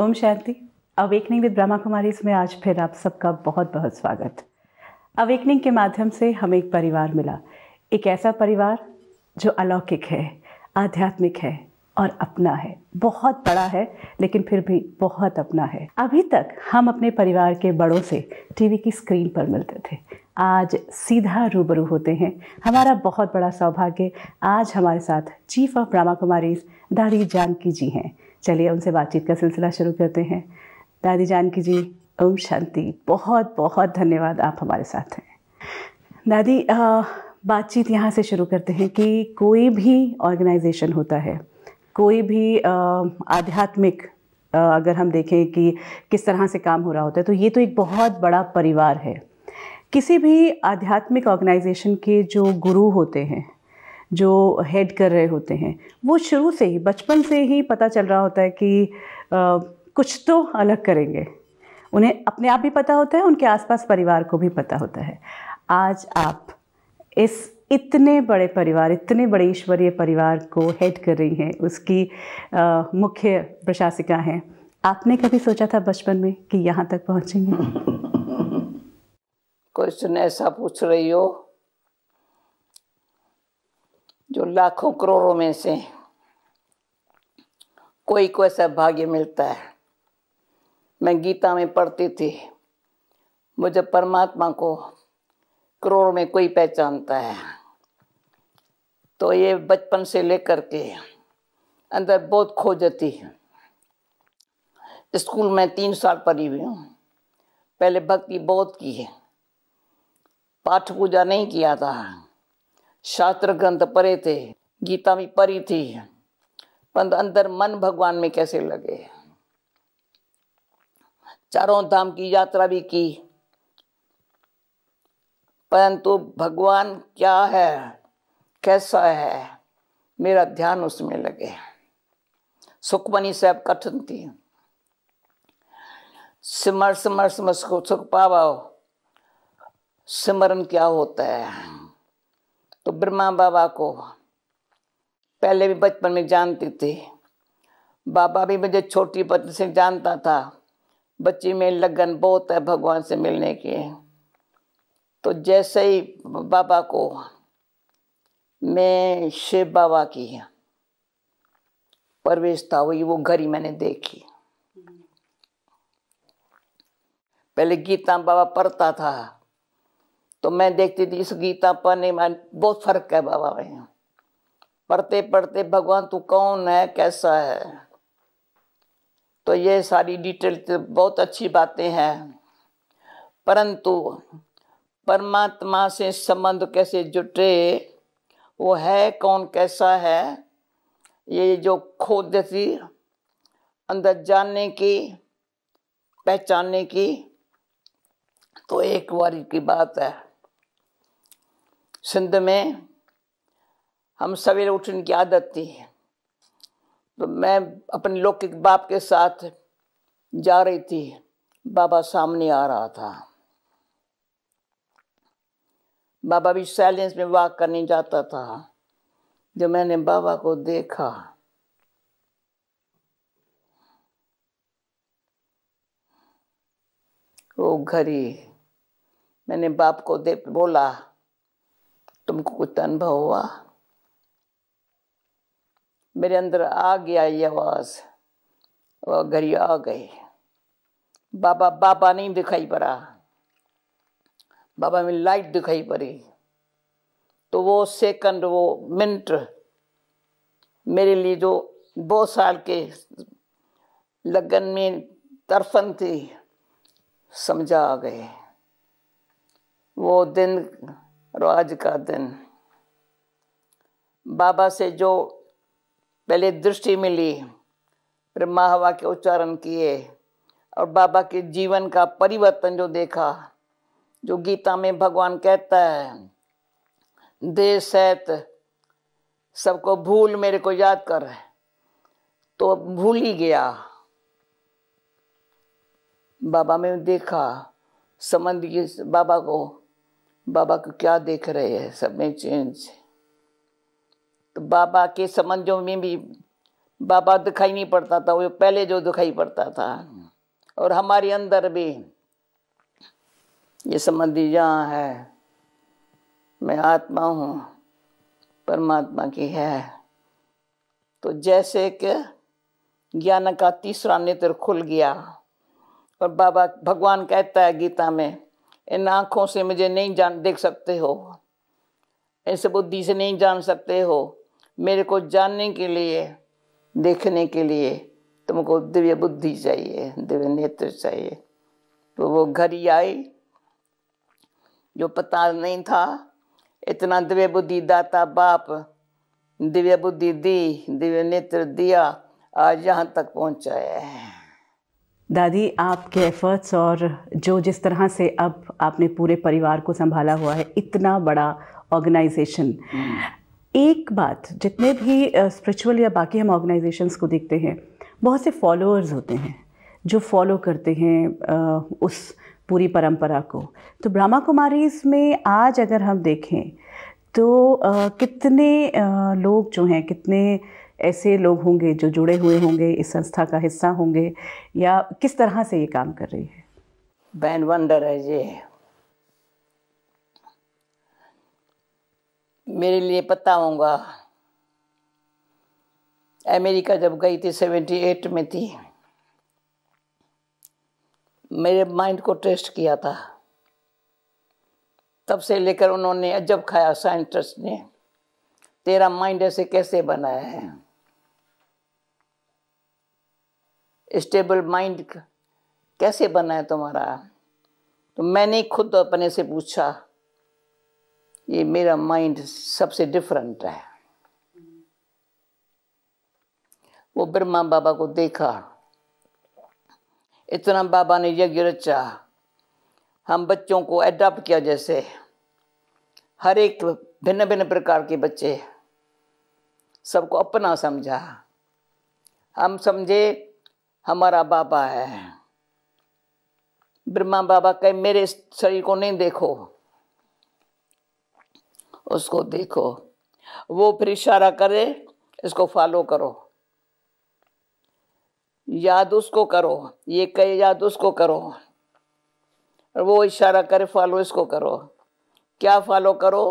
Om Shanti awakening with Brahma Kumari इसमें आज फिर आप सबका बहुत बहुत स्वागत अवेकनिंग के माध्यम से हमें एक परिवार मिला एक ऐसा परिवार जो अलौकिक है आध्यात्मिक है और अपना है बहुत बड़ा है लेकिन फिर भी बहुत अपना है अभी तक हम अपने परिवार के बड़ों से टीवी की स्क्रीन पर मिलते थे आज सीधा रूबरू होते हैं हमारा बहुत बड़ा सौभाग्य आज हमारे साथ चीफ ऑफ ब्रह्मा कुमारी दादी जानकी जी हैं चलिए उनसे बातचीत का सिलसिला शुरू करते हैं दादी जानकी जी ओम शांति बहुत बहुत धन्यवाद आप हमारे साथ हैं दादी बातचीत यहाँ से शुरू करते हैं कि कोई भी ऑर्गेनाइजेशन होता है कोई भी आध्यात्मिक अगर हम देखें कि किस तरह से काम हो रहा होता है तो ये तो एक बहुत बड़ा परिवार है किसी भी आध्यात्मिक ऑर्गेनाइजेशन के जो गुरु होते हैं जो हेड कर रहे होते हैं वो शुरू से ही बचपन से ही पता चल रहा होता है कि आ, कुछ तो अलग करेंगे उन्हें अपने आप भी पता होता है उनके आसपास परिवार को भी पता होता है आज आप इस इतने बड़े परिवार इतने बड़े ईश्वरीय परिवार को हेड कर रही हैं उसकी आ, मुख्य प्रशासिका हैं आपने कभी सोचा था बचपन में कि यहाँ तक पहुँचेंगे क्वेश्चन ऐसा पूछ रही हो जो लाखों करोड़ों में से कोई को ऐसा भाग्य मिलता है मैं गीता में पढ़ती थी मुझे परमात्मा को करोड़ में कोई पहचानता है तो ये बचपन से लेकर के अंदर बहुत खोजती है स्कूल में तीन साल पढ़ी हुई हूँ पहले भक्ति बहुत की है पाठ पूजा नहीं किया था शास्त्र ग्रंथ परे थे गीता भी परी थी परंतु अंदर मन भगवान में कैसे लगे चारों धाम की यात्रा भी की परंतु भगवान क्या है कैसा है मेरा ध्यान उसमें लगे सुखमणि साहब कठिन थी सिमर सिमर सिमर सुख पावाओ सिमरन क्या होता है तो ब्रह्मा बाबा को पहले भी बचपन में जानती थी बाबा भी मुझे छोटी पत्नी से जानता था बच्ची में लगन बहुत है भगवान से मिलने की तो जैसे ही बाबा को मैं शिव बाबा की प्रवेशता हुई वो घड़ी मैंने देखी हम्म। पहले गीता बाबा पढ़ता था तो मैं देखती थी इस गीता पढ़ने में बहुत फर्क है बाबा भाई पढ़ते पढ़ते भगवान तू कौन है कैसा है तो ये सारी डिटेल तो बहुत अच्छी बातें हैं परंतु परमात्मा से संबंध कैसे जुटे वो है कौन कैसा है ये जो खोद थी अंदर जानने की पहचानने की तो एक बारी की बात है सिंध में हम सवेरे उठने की आदत थी तो मैं अपने लौकिक बाप के साथ जा रही थी बाबा सामने आ रहा था बाबा भी साइलेंस में वाक करने जाता था जब मैंने बाबा को देखा वो घरी मैंने बाप को दे बोला तुमको कुछ अनुभव हुआ मेरे अंदर आ गया ये आवाज़ वो घड़ी आ गई बाबा बाबा नहीं दिखाई पड़ा बाबा में लाइट दिखाई पड़ी तो वो सेकंड वो मिनट मेरे लिए जो दो साल के लगन में तरफन थी समझा आ गए वो दिन और आज का दिन बाबा से जो पहले दृष्टि मिली फिर माँ के उच्चारण किए और बाबा के जीवन का परिवर्तन जो देखा जो गीता में भगवान कहता है देह सहित सबको भूल मेरे को याद कर तो भूल ही गया बाबा में देखा समझ बाबा को बाबा को क्या देख रहे हैं सब में चेंज तो बाबा के संबंधों में भी बाबा दिखाई नहीं पड़ता था वो पहले जो दिखाई पड़ता था और हमारे अंदर भी ये संबंधी यहाँ है मैं आत्मा हूँ परमात्मा की है तो जैसे कि ज्ञान का तीसरा नेत्र खुल गया और बाबा भगवान कहता है गीता में इन आँखों से मुझे नहीं जान देख सकते हो इस बुद्धि से नहीं जान सकते हो मेरे को जानने के लिए देखने के लिए तुमको दिव्य बुद्धि चाहिए दिव्य नेत्र चाहिए तो वो घर ही आई जो पता नहीं था इतना दिव्य बुद्धि दाता बाप दिव्य बुद्धि दी दिव्य नेत्र दिया आज यहाँ तक पहुँचाया है दादी आपके एफर्ट्स और जो जिस तरह से अब आपने पूरे परिवार को संभाला हुआ है इतना बड़ा ऑर्गेनाइजेशन हम्म। एक बात जितने भी स्पिरिचुअल या बाकी हम ऑर्गेनाइजेशंस को देखते हैं बहुत से फॉलोअर्स होते हैं जो फॉलो करते हैं उस पूरी परंपरा को तो ब्रह्मा कुमारीज में आज अगर हम देखें तो कितने लोग जो हैं कितने ऐसे लोग होंगे जो जुड़े हुए होंगे इस संस्था का हिस्सा होंगे या किस तरह से ये काम कर रही है बैन वंडर है ये मेरे लिए पता होगा अमेरिका जब गई थी सेवेंटी एट में थी मेरे माइंड को टेस्ट किया था तब से लेकर उन्होंने अजब खाया साइंटिस्ट ने तेरा माइंड ऐसे कैसे बनाया है स्टेबल माइंड कैसे बना है तुम्हारा तो मैंने खुद अपने से पूछा ये मेरा माइंड सबसे डिफरेंट है वो ब्रह्मा बाबा को देखा इतना बाबा ने यज्ञ रचा हम बच्चों को एडॉप्ट किया जैसे हर एक भिन्न भिन्न प्रकार के बच्चे सबको अपना समझा हम समझे हमारा बाबा है हाँ। ब्रह्मा बाबा कहे मेरे शरीर को नहीं देखो उसको देखो वो फिर इशारा करे इसको फॉलो करो याद उसको करो ये कहे याद उसको करो और वो इशारा करे फॉलो इसको करो क्या फॉलो करो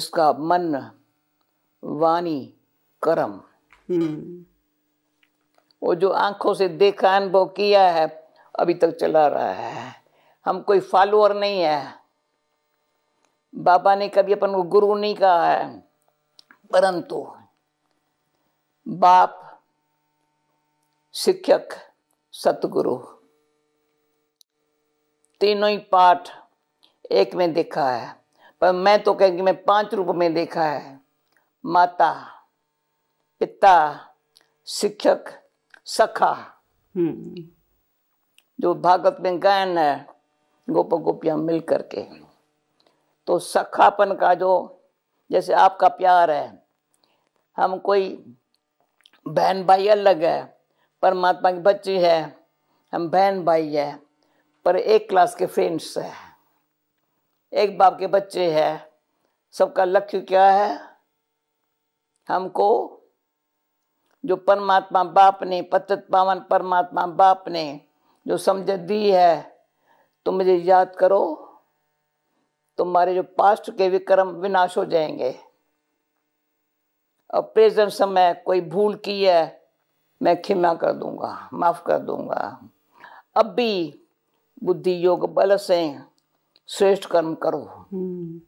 इसका मन वाणी कर्म hmm. वो जो आंखों से देखा अनुभव किया है अभी तक चला रहा है हम कोई फॉलोअर नहीं है बाबा ने कभी अपन को गुरु नहीं कहा है परंतु बाप शिक्षक सतगुरु तीनों ही पाठ एक में देखा है पर मैं तो कह मैं पांच रूप में देखा है माता पिता शिक्षक सखा हम्म। जो भागवत में गायन है गोप गोपियां मिल करके तो सखापन का जो जैसे आपका प्यार है हम कोई बहन भाई अलग है परमात्मा की बच्ची है हम बहन भाई है पर एक क्लास के फ्रेंड्स है एक बाप के बच्चे है सबका लक्ष्य क्या है हमको जो परमात्मा बाप ने पतत पावन परमात्मा बाप ने जो समझ दी है तुम मुझे याद करो तुम्हारे जो पास्ट के विक्रम विनाश हो जाएंगे और प्रेजेंट समय कोई भूल की है मैं क्षमा कर दूंगा माफ कर दूंगा अब भी बुद्धि योग बल से श्रेष्ठ कर्म करो हम्म।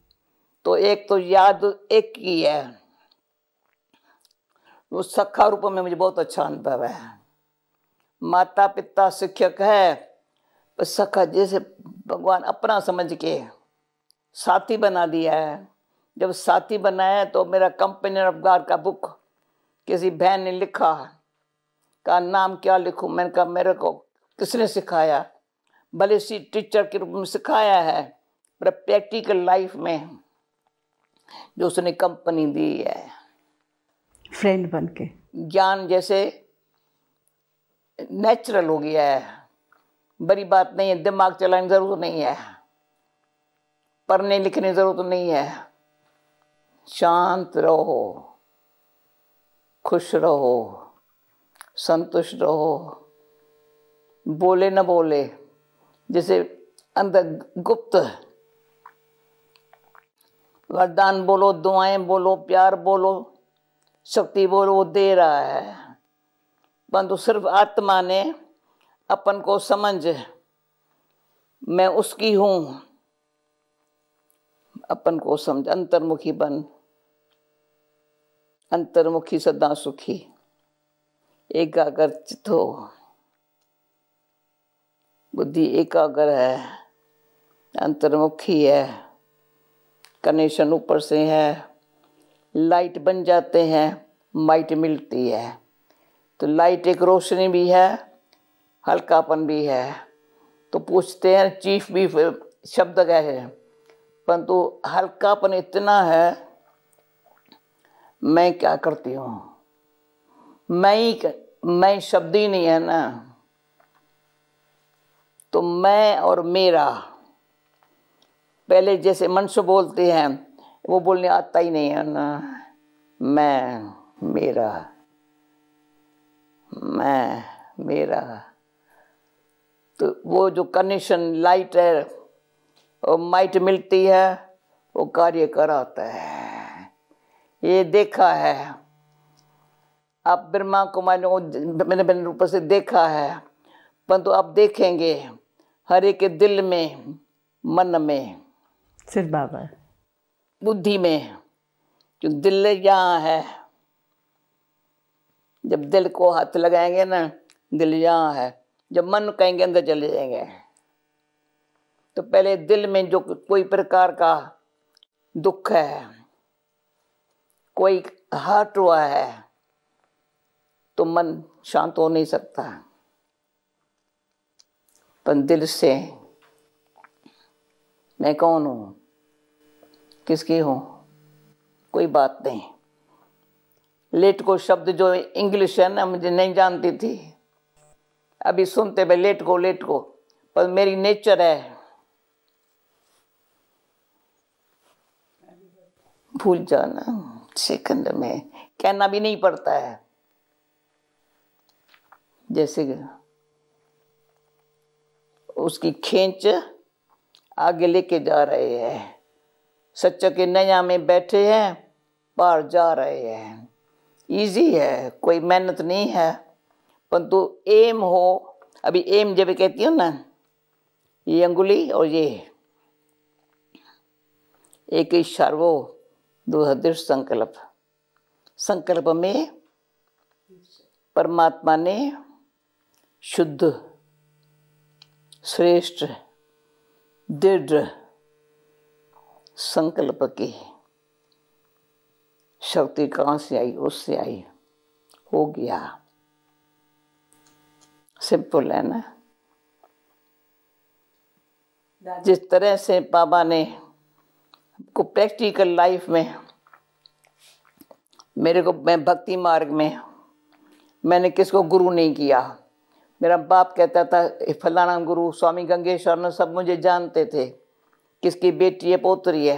तो एक तो याद एक की है वो सखा रूप में मुझे बहुत अच्छा अनुभव है माता पिता शिक्षक है पर सखा जैसे भगवान अपना समझ के साथी बना दिया है जब साथी बनाया तो मेरा कंपनी ऑफ गार का बुक किसी बहन ने लिखा का नाम क्या लिखूं मैंने कहा मेरे को किसने सिखाया भले सी टीचर के रूप में सिखाया है पर प्रैक्टिकल लाइफ में जो उसने कंपनी दी है फ्रेंड बन के ज्ञान जैसे नेचुरल हो गया है बड़ी बात नहीं है दिमाग चलाने ज़रूरत नहीं है पढ़ने लिखने ज़रूरत नहीं है शांत रहो खुश रहो संतुष्ट रहो बोले न बोले जैसे अंदर गुप्त वरदान बोलो दुआएं बोलो प्यार बोलो शक्ति बोल वो दे रहा है परंतु सिर्फ आत्मा ने अपन को समझ मैं उसकी हूँ अपन को समझ अंतर्मुखी बन अंतर्मुखी सदा सुखी एकाग्र चित हो बुद्धि एकाग्र है अंतर्मुखी है कनेक्शन ऊपर से है लाइट बन जाते हैं माइट मिलती है तो लाइट एक रोशनी भी है हल्कापन भी है तो पूछते हैं चीफ भी शब्द गए हैं परंतु तो हल्कापन इतना है मैं क्या करती हूँ मैं ही मैं शब्द ही नहीं है ना तो मैं और मेरा पहले जैसे मनुष्य बोलते हैं वो बोलने आता ही नहीं है ना मैं मेरा मैं मेरा तो वो जो कनेक्शन लाइट है और माइट मिलती है वो कार्य कराता है ये देखा है आप ब्रह्मा कुमार मैंने मैंने रूप से देखा है परंतु आप देखेंगे हर के दिल में मन में सिर्फ बाबा बुद्धि में जो दिल यहाँ है जब दिल को हाथ लगाएंगे ना दिल यहाँ है जब मन कहेंगे अंदर चले जाएंगे तो पहले दिल में जो कोई प्रकार का दुख है कोई हर्ट हुआ है तो मन शांत हो नहीं सकता पर दिल से मैं कौन हूँ किसकी हो कोई बात नहीं लेट को शब्द जो इंग्लिश है ना मुझे नहीं जानती थी अभी सुनते भाई लेट को लेट को पर मेरी नेचर है भूल जाना सेकंड में कहना भी नहीं पड़ता है जैसे उसकी खींच आगे लेके जा रहे हैं सच्चा के नया में बैठे हैं बाहर जा रहे हैं इजी है कोई मेहनत नहीं है परंतु एम हो अभी एम जब कहती हूँ ना ये अंगुली और ये एक ही सर्वो दुहदिर संकल्प संकल्प में परमात्मा ने शुद्ध श्रेष्ठ दृढ़ संकल्प के शक्ति कहाँ से आई उससे आई हो गया सिंपल है ना जिस तरह से बाबा ने को प्रैक्टिकल लाइफ में मेरे को मैं भक्ति मार्ग में मैंने किसको गुरु नहीं किया मेरा बाप कहता था फलाना गुरु स्वामी गंगेश्वर ने सब मुझे जानते थे किसकी बेटी है पोतरी है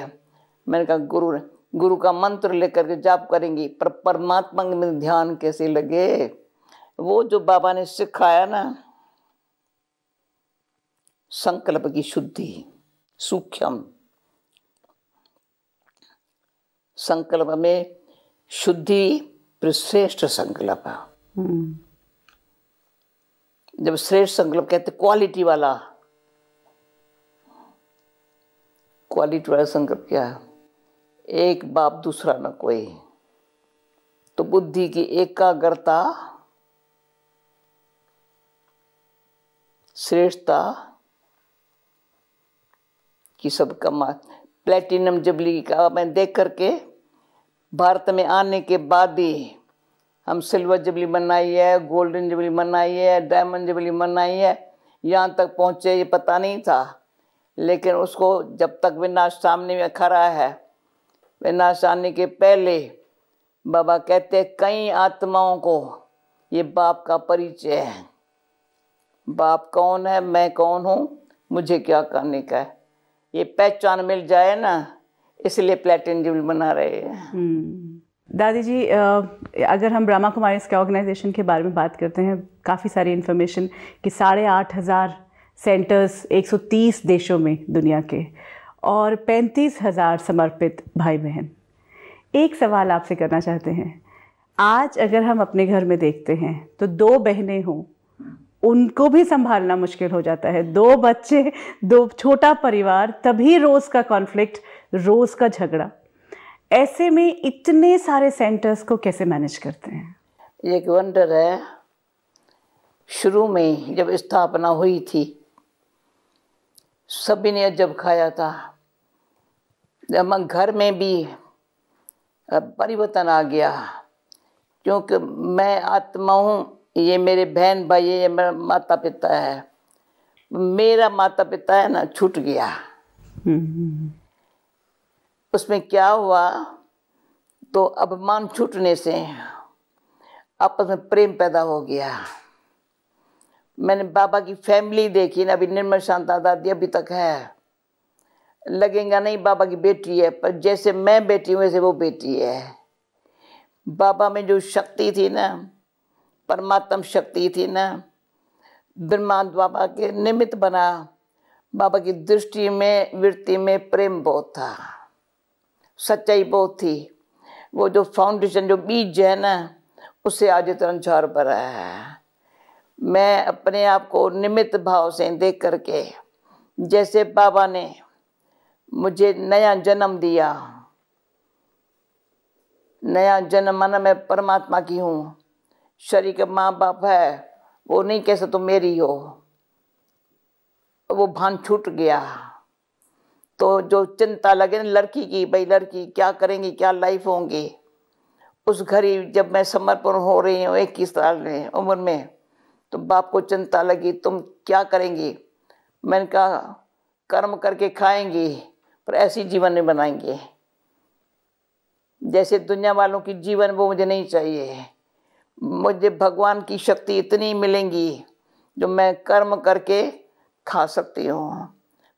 मैंने कहा गुरु गुरु का मंत्र लेकर के जाप करेंगी पर परमात्मा में ध्यान कैसे लगे वो जो बाबा ने सिखाया ना संकल्प की शुद्धि सूक्ष्म संकल्प में शुद्धि श्रेष्ठ संकल्प हम्म। जब श्रेष्ठ संकल्प कहते क्वालिटी वाला क्वालिटी वाला संकल्प क्या है एक बाप दूसरा न कोई तो बुद्धि की एकाग्रता श्रेष्ठता की सब कमा प्लेटिनम जुबली का मैं देख करके भारत में आने के बाद ही हम सिल्वर जुबली मनाई है गोल्डन जुबली मनाई है डायमंड जुबली मनाई है यहाँ तक पहुँचे ये पता नहीं था लेकिन उसको जब तक विनाश सामने में खड़ा है विनाश आने के पहले बाबा कहते कई आत्माओं को ये बाप का परिचय है बाप कौन है मैं कौन हूँ मुझे क्या करने का है ये पहचान मिल जाए ना इसलिए प्लेटिन जुल बना रहे हैं हम्म। दादी जी अगर हम ब्रह्मा कुमारी के ऑर्गेनाइजेशन के बारे में बात करते हैं काफ़ी सारी इन्फॉर्मेशन कि साढ़े आठ हज़ार सेंटर्स 130 देशों में दुनिया के और पैंतीस हज़ार समर्पित भाई बहन एक सवाल आपसे करना चाहते हैं आज अगर हम अपने घर में देखते हैं तो दो बहनें हों उनको भी संभालना मुश्किल हो जाता है दो बच्चे दो छोटा परिवार तभी रोज़ का कॉन्फ्लिक्ट रोज़ का झगड़ा ऐसे में इतने सारे सेंटर्स को कैसे मैनेज करते हैं एक वंडर है शुरू में जब स्थापना हुई थी सभी ने जब खाया था जब घर में भी परिवर्तन आ गया क्योंकि मैं आत्मा हूँ ये मेरे बहन भाई है ये मेरा माता पिता है मेरा माता पिता है ना छूट गया हम्म। उसमें क्या हुआ तो अपमान छूटने से आपस में प्रेम पैदा हो गया मैंने बाबा की फैमिली देखी ना अभी निर्मल शांता दादी अभी तक है लगेगा नहीं बाबा की बेटी है पर जैसे मैं बेटी हूँ वैसे वो बेटी है बाबा में जो शक्ति थी ना परमात्म शक्ति थी ना ब्रह्मांड बाबा के निमित्त बना बाबा की दृष्टि में वृत्ति में प्रेम बहुत था सच्चाई बहुत थी वो जो फाउंडेशन जो बीज है ना उससे आज तरण छोर भरा है मैं अपने आप को निमित्त भाव से देख करके जैसे बाबा ने मुझे नया जन्म दिया नया जन्म माना मैं परमात्मा की हूँ शरीर का माँ बाप है वो नहीं कैसे तो मेरी हो वो भान छूट गया तो जो चिंता लगे ना लड़की की भाई लड़की क्या करेंगी क्या लाइफ होंगी उस घड़ी जब मैं समर्पण हो रही हूँ इक्कीस साल में उम्र में तो बाप को चिंता लगी तुम क्या करेंगी मैंने कहा कर्म करके खाएंगे पर ऐसी जीवन नहीं बनाएंगे जैसे दुनिया वालों की जीवन वो मुझे नहीं चाहिए मुझे भगवान की शक्ति इतनी मिलेंगी जो मैं कर्म करके खा सकती हूँ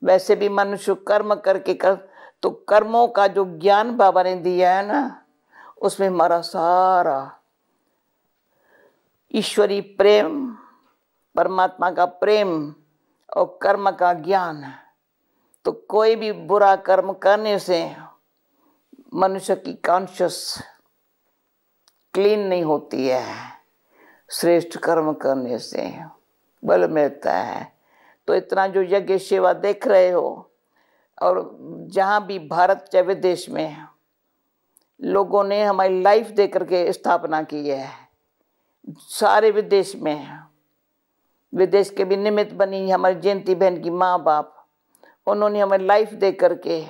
वैसे भी मनुष्य कर्म करके कर तो कर्मों का जो ज्ञान बाबा ने दिया है ना उसमें हमारा सारा ईश्वरी प्रेम परमात्मा का प्रेम और कर्म का ज्ञान तो कोई भी बुरा कर्म करने से मनुष्य की कॉन्शियस क्लीन नहीं होती है श्रेष्ठ कर्म करने से बल मिलता है तो इतना जो यज्ञ सेवा देख रहे हो और जहाँ भी भारत चाहे विदेश में लोगों ने हमारी लाइफ देकर के स्थापना की है सारे विदेश में हैं विदेश के भी निमित्त बनी हमारी जयंती बहन की माँ बाप उन्होंने हमें लाइफ दे करके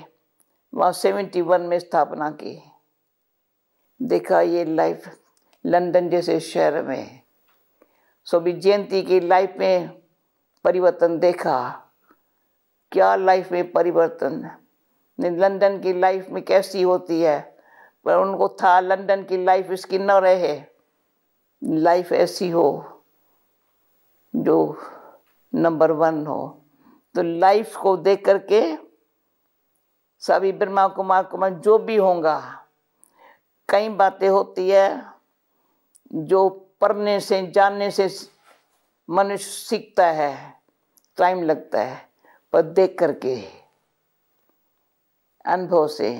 वहाँ सेवेंटी वन में स्थापना की देखा ये लाइफ लंदन जैसे शहर में सो भी जयंती की लाइफ में परिवर्तन देखा क्या लाइफ में परिवर्तन लंदन की लाइफ में कैसी होती है पर उनको था लंदन की लाइफ इसकी न रहे लाइफ ऐसी हो जो नंबर वन हो तो लाइफ को देख करके सभी ब्रह्मा कुमार कुमार जो भी होगा कई बातें होती है जो पढ़ने से जानने से मनुष्य सीखता है टाइम लगता है पर देख करके अनुभव से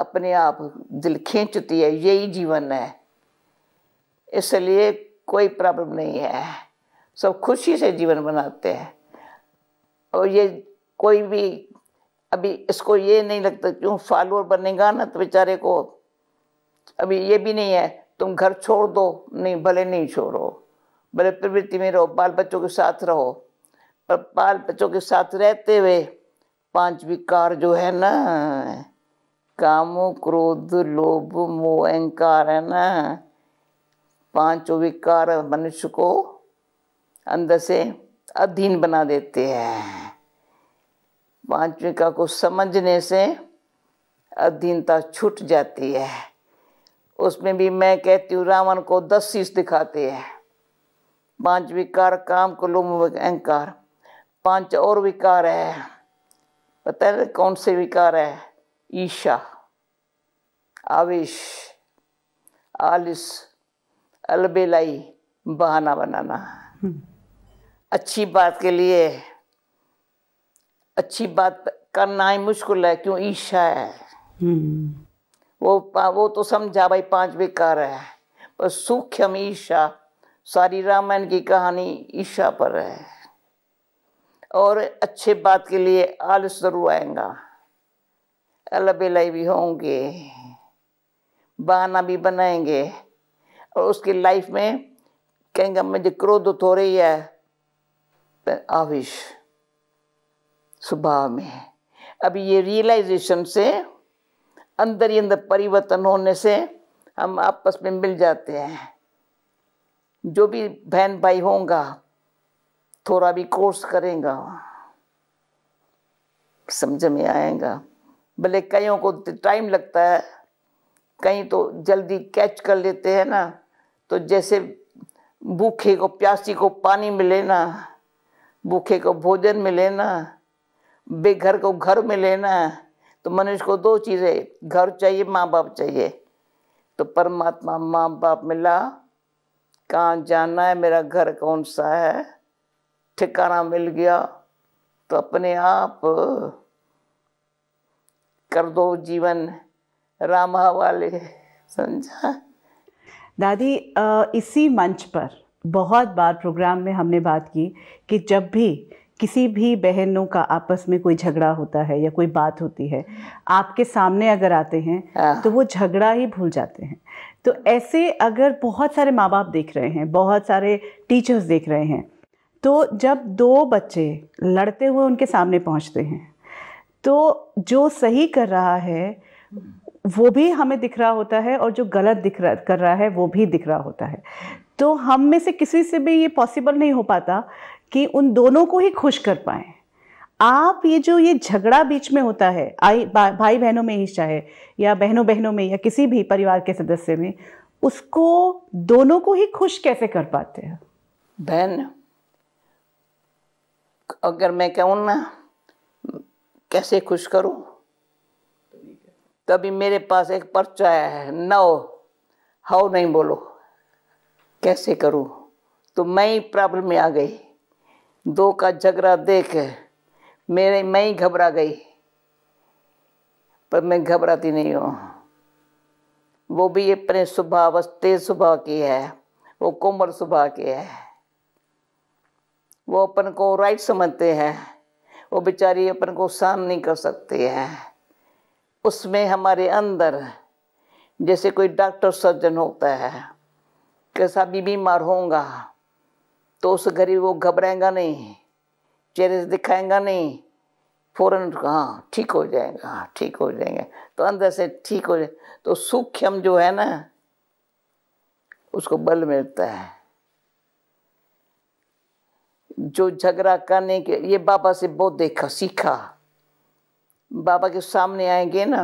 अपने आप दिल खींचती है यही जीवन है इसलिए कोई प्रॉब्लम नहीं है सब खुशी से जीवन बनाते हैं और ये कोई भी अभी इसको ये नहीं लगता क्यों फॉलोअर बनेगा ना तो बेचारे को अभी ये भी नहीं है तुम घर छोड़ दो नहीं भले नहीं छोड़ो भले प्रवृत्ति में रहो बाल बच्चों के साथ रहो पर बाल बच्चों के साथ रहते हुए पांच विकार जो है ना काम क्रोध लोभ मोह अहंकार है ना पांचों विकार मनुष्य को अंदर से अधीन बना देते हैं पांच विकार को समझने से अधीनता छूट जाती है उसमें भी मैं कहती हूँ रावण को दस शीश दिखाते हैं पांच विकार काम को लोम अहंकार पांच और विकार है पता है कौन से विकार है ईशा आवेश आलिस अलबेलाई बहाना बनाना हम्म। अच्छी बात के लिए अच्छी बात करना ही मुश्किल है क्यों ईशा है हम्म। वो वो तो समझा भाई पांच बेकार है पर सूक्ष्म ईशा सारी रामायण की कहानी ईशा पर है और अच्छे बात के लिए आलस जरूर आएगा अलबेलाई भी होंगे बहाना भी बनाएंगे और उसकी लाइफ में कहेंगे मुझे क्रोध तो हो रही है आविश स्वभाव में अभी ये रियलाइजेशन से अंदर ही अंदर परिवर्तन होने से हम आपस में मिल जाते हैं जो भी बहन भाई होगा थोड़ा भी कोर्स करेगा समझ में आएगा भले कईयों को टाइम तो लगता है कहीं तो जल्दी कैच कर लेते हैं ना तो जैसे भूखे को प्यासी को पानी मिले ना भूखे को भोजन मिले ना बेघर को घर मिले ना तो मनुष्य को दो चीज़ें घर चाहिए माँ बाप चाहिए तो परमात्मा माँ बाप मिला कहाँ जाना है मेरा घर कौन सा है ठिकाना मिल गया तो अपने आप कर दो जीवन राम हवाले समझा दादी इसी मंच पर बहुत बार प्रोग्राम में हमने बात की कि जब भी किसी भी बहनों का आपस में कोई झगड़ा होता है या कोई बात होती है आपके सामने अगर आते हैं हाँ। तो वो झगड़ा ही भूल जाते हैं तो ऐसे अगर बहुत सारे माँ बाप देख रहे हैं बहुत सारे टीचर्स देख रहे हैं तो जब दो बच्चे लड़ते हुए उनके सामने पहुँचते हैं तो जो सही कर रहा है वो भी हमें दिख रहा होता है और जो गलत दिख रहा कर रहा है वो भी दिख रहा होता है तो हम में से किसी से भी ये पॉसिबल नहीं हो पाता कि उन दोनों को ही खुश कर पाए आप ये जो ये झगड़ा बीच में होता है आई भा, भाई बहनों में ही चाहे या बहनों बहनों में या किसी भी परिवार के सदस्य में उसको दोनों को ही खुश कैसे कर पाते हैं बहन अगर मैं कहूँ ना कैसे खुश करूँ तभी मेरे पास एक पर्चा आया है नौ हाउ नहीं बोलो कैसे करूं तो मैं ही प्रॉब्लम में आ गई दो का झगड़ा देख मेरे मैं ही घबरा गई पर मैं घबराती नहीं हूँ वो भी अपने स्वभाव तेज स्वभाव की है वो कोमल स्वभाव की है वो अपन को राइट समझते हैं वो बेचारी अपन को सहन नहीं कर सकती है उसमें हमारे अंदर जैसे कोई डॉक्टर सर्जन होता है कैसा भी बीमार होगा तो उस गरीब वो घबराएगा नहीं चेहरे से दिखाएगा नहीं फ़ौरन हाँ ठीक हो जाएगा हाँ ठीक हो जाएंगे तो अंदर से ठीक हो जाए तो सूक्ष्म जो है ना उसको बल मिलता है जो झगड़ा करने के ये बाबा से बहुत देखा सीखा बाबा के सामने आएंगे ना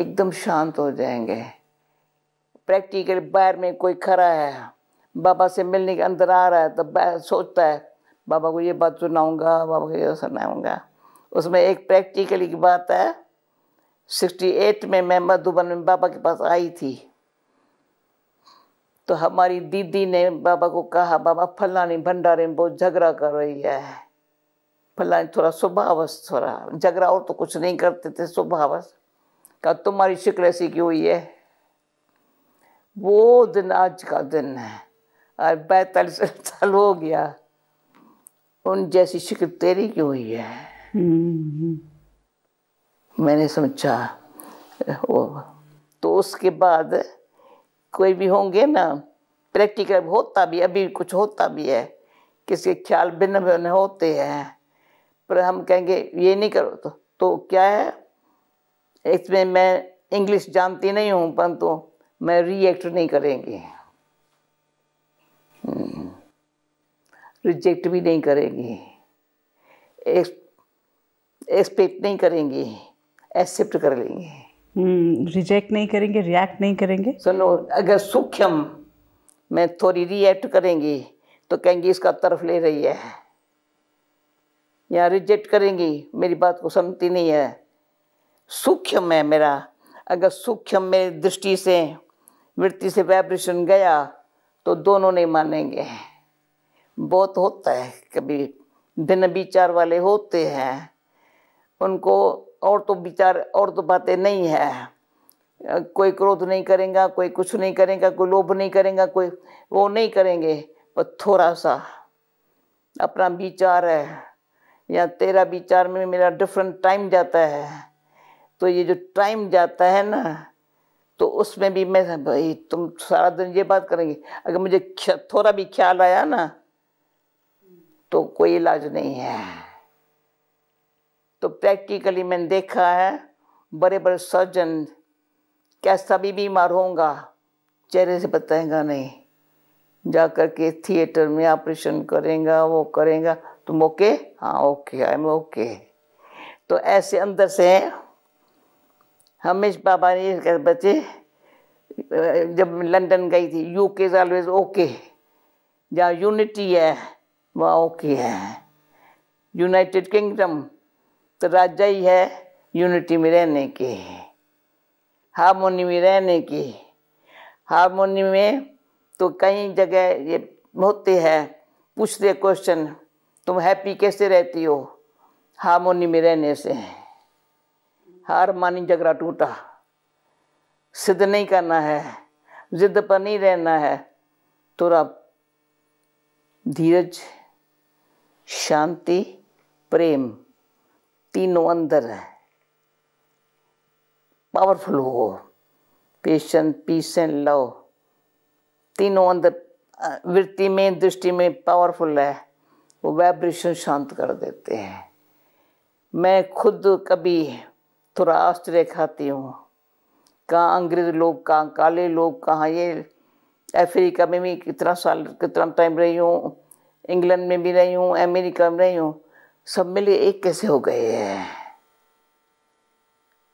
एकदम शांत हो जाएंगे प्रैक्टिकल बाहर में कोई खड़ा है बाबा से मिलने के अंदर आ रहा है तो सोचता है बाबा को ये बात सुनाऊंगा बाबा को ये सुनाऊंगा उसमें एक प्रैक्टिकली की बात है 68 में मैं मधुबन में बाबा के पास आई थी तो हमारी दीदी ने बाबा को कहा बाबा फलानी भंडारे में बहुत झगड़ा कर रही है फला थोड़ा स्वभावस थोड़ा झगड़ा और तो कुछ नहीं करते थे स्वभावस का तुम्हारी शिक्र ऐसी क्यों हुई है वो दिन आज का दिन है आज पैंतालीस साल हो गया उन जैसी शिक्र तेरी क्यों हुई है हम्म। मैंने समझा वो तो उसके बाद कोई भी होंगे ना प्रैक्टिकल होता भी अभी कुछ होता भी है किसी ख्याल भिन्न भिन्न होते हैं पर हम कहेंगे ये नहीं करो तो तो क्या है इसमें मैं इंग्लिश जानती नहीं हूँ परंतु तो मैं रिएक्ट हम्म, हम्म, नहीं करेंगे रिजेक्ट भी नहीं करेंगे एक्सपेक्ट नहीं करेंगे एक्सेप्ट कर लेंगे रिजेक्ट नहीं करेंगे रिएक्ट नहीं करेंगे सुनो अगर सूक्ष्म मैं थोड़ी रिएक्ट करेंगे तो कहेंगे इसका तरफ ले रही है या रिजेक्ट करेंगी मेरी बात को समझती नहीं है सूक्ष्म है मेरा अगर सूक्ष्म मेरी दृष्टि से वृत्ति से वाइब्रेशन गया तो दोनों नहीं मानेंगे बहुत होता है कभी भिन्न विचार वाले होते हैं उनको और तो विचार और तो बातें नहीं है कोई क्रोध नहीं करेगा कोई कुछ नहीं करेगा कोई लोभ नहीं करेगा कोई वो नहीं करेंगे पर थोड़ा सा अपना विचार है या तेरह विचार में मेरा डिफरेंट टाइम जाता है तो ये जो टाइम जाता है ना तो उसमें भी मैं भाई तुम सारा दिन ये बात करेंगे अगर मुझे थोड़ा भी ख्याल आया ना तो कोई इलाज नहीं है तो प्रैक्टिकली मैंने देखा है बड़े बड़े सर्जन कैसा भी बीमार होगा चेहरे से बताएगा नहीं जा के थिएटर में ऑपरेशन करेगा वो करेगा तुम ओके हाँ ओके आई एम ओके तो ऐसे अंदर से हमेश बाबा ने बच्चे जब लंदन गई थी U K is always okay जहाँ यूनिटी है वहाँ ओके है यूनाइटेड किंगडम तो राज्य ही है यूनिटी में रहने के हारमोनी में रहने के हारमोनी में तो कई जगह ये होते हैं पूछते क्वेश्चन तुम हैप्पी कैसे रहती हो हारमोनी में रहने से हार मानी झगड़ा टूटा सिद्ध नहीं करना है जिद पर नहीं रहना है थोड़ा धीरज शांति प्रेम तीनों अंदर है पावरफुल हो पेशन पीस एंड लव तीनों अंदर वृत्ति में दृष्टि में पावरफुल है वो वाइब्रेशन शांत कर देते हैं मैं खुद कभी थोड़ा आश्चर्य खाती हूँ कहाँ अंग्रेज लोग कहाँ काले लोग कहाँ ये अफ्रीका में भी कितना साल कितना टाइम रही हूँ इंग्लैंड में भी रही हूँ अमेरिका में रही हूँ सब मिले एक कैसे हो गए हैं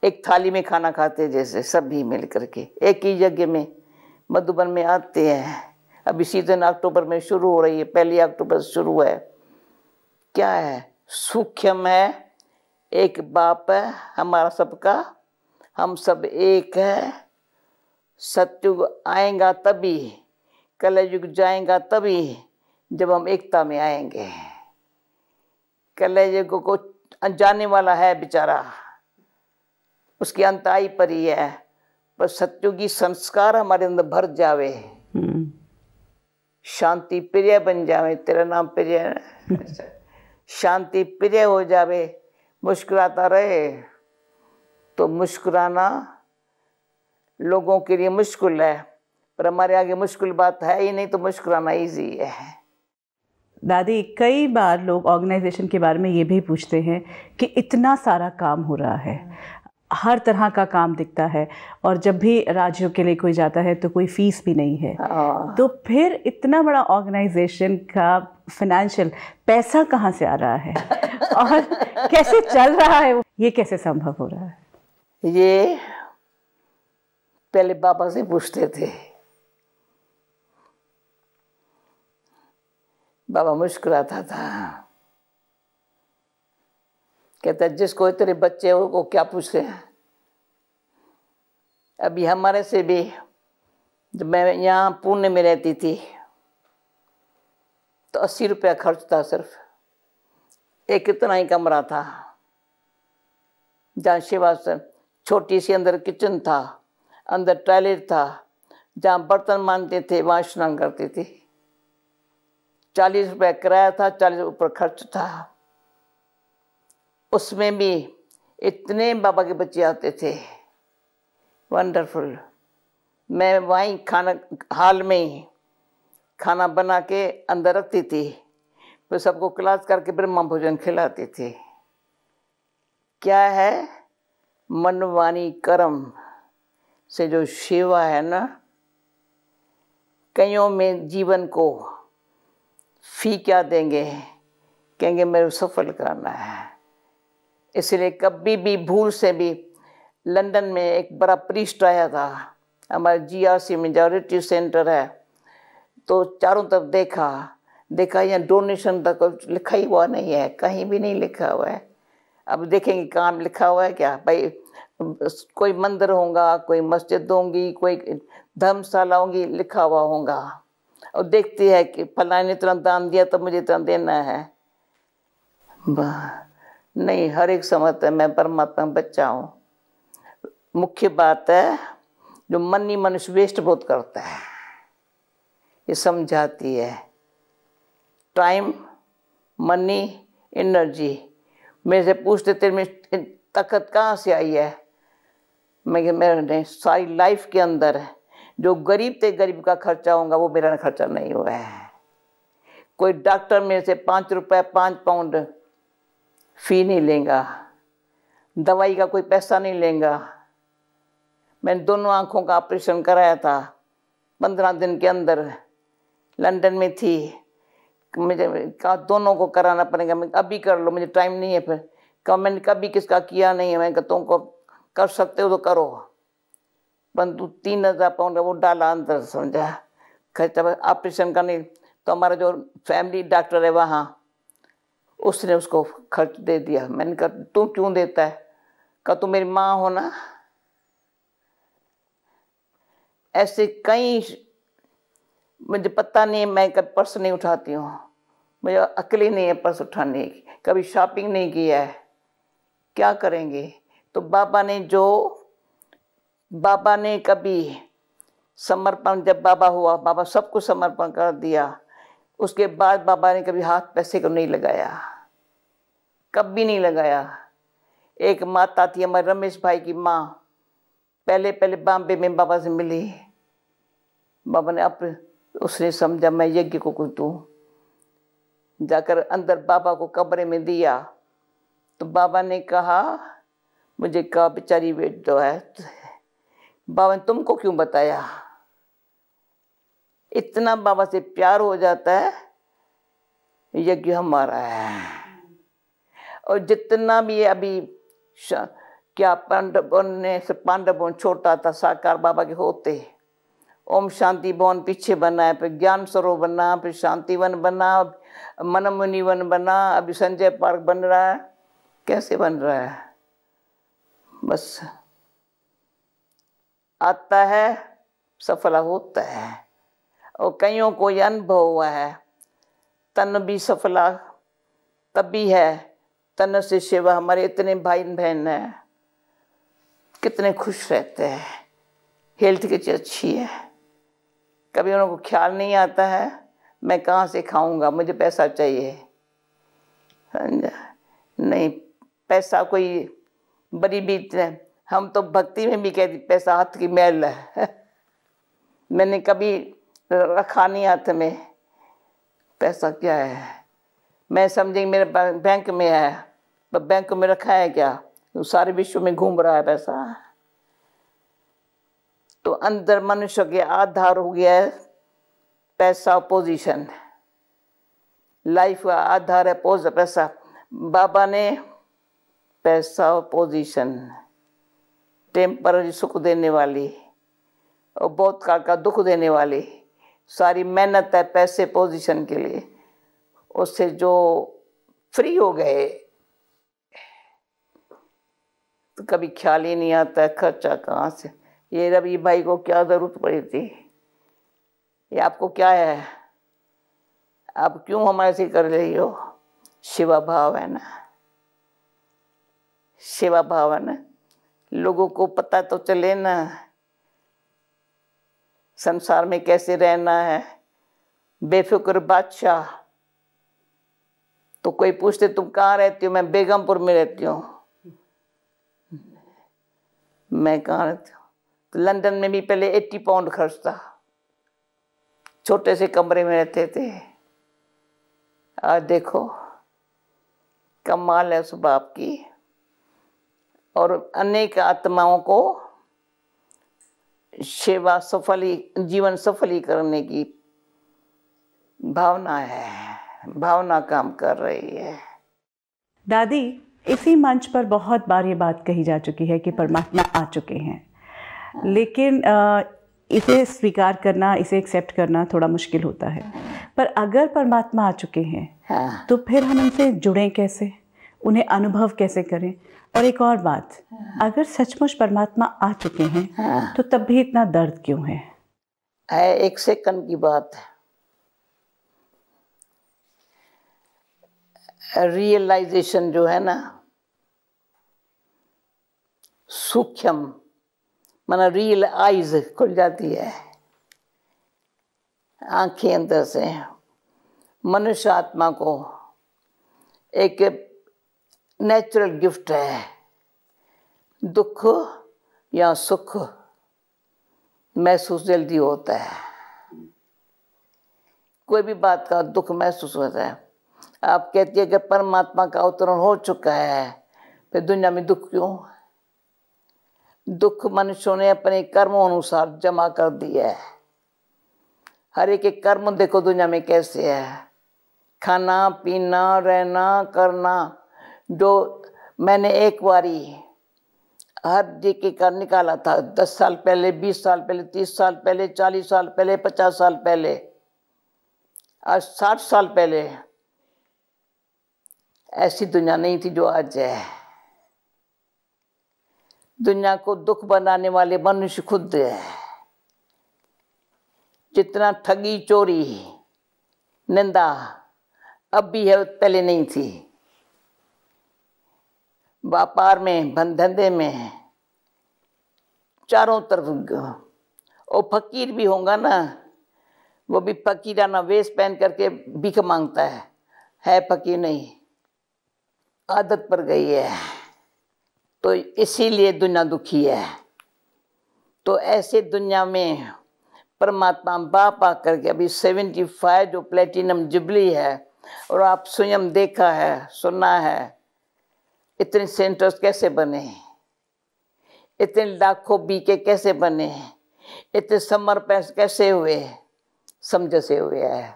एक थाली में खाना खाते जैसे सब भी मिल करके एक ही यज्ञ में मधुबन में आते हैं अभी सीजन अक्टूबर में शुरू हो रही है पहली अक्टूबर से शुरू है क्या है सूख्यम है एक बाप है हमारा सबका हम सब एक है सत्युग आएगा तभी कलयुग जाएगा तभी जब हम एकता में आएंगे कलयुग को जाने वाला है बेचारा उसकी अंत आई पर ही है पर सत्युगी संस्कार हमारे अंदर भर जावे हम्म। शांति प्रिय बन जावे तेरा नाम प्रिय शांति प्रिय हो जावे मुस्कुराता रहे तो मुस्कुराना लोगों के लिए मुश्किल है पर हमारे आगे मुश्किल बात है ही नहीं तो मुस्कुराना ईजी है दादी कई बार लोग ऑर्गेनाइजेशन के बारे में ये भी पूछते हैं कि इतना सारा काम हो रहा है हर तरह का काम दिखता है और जब भी राज्यों के लिए कोई जाता है तो कोई फीस भी नहीं है हाँ। तो फिर इतना बड़ा ऑर्गेनाइजेशन का फाइनेंशियल पैसा कहाँ से आ रहा है और कैसे चल रहा है ये कैसे संभव हो रहा है ये पहले बाबा से पूछते थे बाबा मुस्कुराता था कहता है जिसको इतने बच्चे हो वो क्या पूछते हैं अभी हमारे से भी जब मैं यहाँ पुणे में रहती थी तो अस्सी रुपया खर्च था सिर्फ एक इतना ही कमरा था जहाँ शिवासन छोटी सी अंदर किचन था अंदर टॉयलेट था जहाँ बर्तन मानते थे वहाँ स्नान करती थी चालीस रुपया किराया था चालीस ऊपर खर्च था उसमें भी इतने बाबा के बच्चे आते थे वंडरफुल मैं वहीं खाना हाल में ही खाना बना के अंदर रखती थी फिर सबको क्लास करके ब्रह्मा भोजन खिलाती थी क्या है मनवानी कर्म से जो सेवा है ना कईयों में जीवन को फी क्या देंगे कहेंगे मेरे सफल करना है इसलिए कभी भी भूल से भी लंदन में एक बड़ा प्रिस्ट आया था हमारे G R C majority centre है तो चारों तरफ देखा देखा यहाँ डोनेशन तक लिखा ही हुआ नहीं है कहीं भी नहीं लिखा हुआ है अब देखेंगे काम लिखा हुआ है क्या भाई कोई मंदिर होगा कोई मस्जिद होंगी कोई धर्मशाला होंगी लिखा हुआ होगा और देखती है कि फलाने इतना दान दिया तो मुझे इतना देना है वाह नहीं हर एक समझता मैं परमात्मा बच्चा हूँ मुख्य बात है जो मन ही मनुष्य वेस्ट बहुत करता है ये समझाती है टाइम मनी एनर्जी मेरे से पूछते तेरे में ताकत कहाँ से आई है मैं मेरे नहीं सारी लाइफ के अंदर जो गरीब थे गरीब का खर्चा होगा वो मेरा खर्चा नहीं हुआ है कोई डॉक्टर मेरे से पाँच रुपये पाँच पाउंड फ़ी नहीं लेगा दवाई का कोई पैसा नहीं लेगा मैंने दोनों आँखों का ऑपरेशन कराया था पंद्रह दिन के अंदर लंदन में थी मुझे कहा दोनों को कराना पड़ेगा मैं अभी कर लो मुझे टाइम नहीं है फिर कहा मैंने कभी किसका किया नहीं है मैं कहा तुमको कर सकते हो तो करो परंतु तीन हज़ार पाउंड वो डाला अंदर समझा खर्चा ऑपरेशन का नहीं तो हमारा जो फैमिली डॉक्टर है वहाँ उसने उसको खर्च दे दिया मैंने कहा तू क्यों देता है कहा तू मेरी माँ हो ना ऐसे कई मुझे पता नहीं मैं कभी पर्स नहीं उठाती हूँ मुझे अकली नहीं है पर्स उठाने की कभी शॉपिंग नहीं किया है क्या करेंगे तो बाबा ने जो बाबा ने कभी समर्पण जब बाबा हुआ बाबा सबको समर्पण कर दिया उसके बाद बाबा ने कभी हाथ पैसे को नहीं लगाया कभी नहीं लगाया एक माता थी हमारे रमेश भाई की माँ पहले पहले बॉम्बे में बाबा से मिली बाबा ने अपने उसने समझा मैं यज्ञ को कुछ दूँ जाकर अंदर बाबा को कमरे में दिया तो बाबा ने कहा मुझे कहा बेचारी वेट दो है बाबा ने तुमको क्यों बताया इतना बाबा से प्यार हो जाता है यज्ञ हमारा है और जितना भी अभी क्या पांडवों ने पांडवों छोटा था साकार बाबा के होते ओम शांति भवन पीछे बना है फिर ज्ञान सरोवर बना फिर शांतिवन बना मनमुनि वन बना अभी संजय पार्क बन रहा है कैसे बन रहा है बस आता है सफला होता है और कईयों को यह अनुभव हुआ है तन भी सफला तब भी है तन से सेवा हमारे इतने भाई बहन हैं कितने खुश रहते हैं हेल्थ की चीज़ अच्छी है कभी उनको ख्याल नहीं आता है मैं कहाँ से खाऊंगा मुझे पैसा चाहिए हाँ नहीं पैसा कोई बड़ी बीत हम तो भक्ति में भी कहते पैसा हाथ की मैल है मैंने कभी रखा नहीं हाथ में पैसा क्या है मैं समझी मेरे बैंक में है बैंक में रखा है क्या सारे विश्व में घूम रहा है पैसा तो अंदर मनुष्य के आधार हो गया है पैसा पोजीशन लाइफ का आधार है पोज पैसा बाबा ने पैसा और पोजीशन टेम्पररी सुख देने वाली और बहुत काल का दुख देने वाली सारी मेहनत है पैसे पोजीशन के लिए उससे जो फ्री हो गए तो कभी ख्याल ही नहीं आता है खर्चा कहाँ से ये रवि भाई को क्या ज़रूरत पड़ी थी ये आपको क्या है आप क्यों हमारे से कर रही हो शिवा भाव है ना शिवा भाव है ना लोगों को पता तो चले ना संसार में कैसे रहना है बेफिक्र बादशाह तो कोई पूछते तुम कहाँ रहती हो मैं बेगमपुर में रहती हूँ मैं कहाँ रहती हूँ तो लंदन में भी पहले एट्टी पाउंड खर्च था छोटे से कमरे में रहते थे आज देखो कमाल है उस बाप की और अनेक आत्माओं को सेवा सफली जीवन सफली करने की भावना है भावना काम कर रही है दादी इसी मंच पर बहुत बार ये बात कही जा चुकी है कि परमात्मा आ चुके हैं लेकिन इसे स्वीकार करना इसे एक्सेप्ट करना थोड़ा मुश्किल होता है पर अगर परमात्मा आ चुके हैं हाँ। तो फिर हम उनसे जुड़ें कैसे उन्हें अनुभव कैसे करें और एक और बात अगर सचमुच परमात्मा आ चुके हैं हाँ। तो तब भी इतना दर्द क्यों है एक सेकंड की बात है रियलाइजेशन जो है ना सूक्ष्म माना रियल आइज खुल जाती है आंखें अंदर से मनुष्य आत्मा को एक नेचुरल गिफ्ट है दुख या सुख महसूस जल्दी होता है कोई भी बात का दुख महसूस होता है आप कहती है कि परमात्मा का अवतरण हो चुका है फिर दुनिया में दुख क्यों दुख मनुष्यों ने अपने कर्मों अनुसार जमा कर दिया है हर एक एक कर्म देखो दुनिया में कैसे है खाना पीना रहना करना जो मैंने एक बारी हर जी के का निकाला था दस साल पहले बीस साल पहले तीस साल पहले चालीस साल पहले पचास साल पहले आज साठ साल पहले ऐसी दुनिया नहीं थी जो आज है दुनिया को दुख बनाने वाले मनुष्य खुद है जितना ठगी चोरी निंदा अब भी है पहले नहीं थी व्यापार में धंधे में चारों तरफ और फकीर भी होगा ना वो भी फकीराना वेश पहन करके भीख मांगता है है फकीर नहीं आदत पर गई है तो इसीलिए दुनिया दुखी है तो ऐसे दुनिया में परमात्मा बाप आ करके अभी सेवेंटी फाइव जो प्लेटिनम जुबली है और आप स्वयं देखा है सुना है इतने सेंटर्स कैसे बने हैं इतने लाखों बीके कैसे बने हैं इतने समर पैस कैसे हुए समझ से हुए है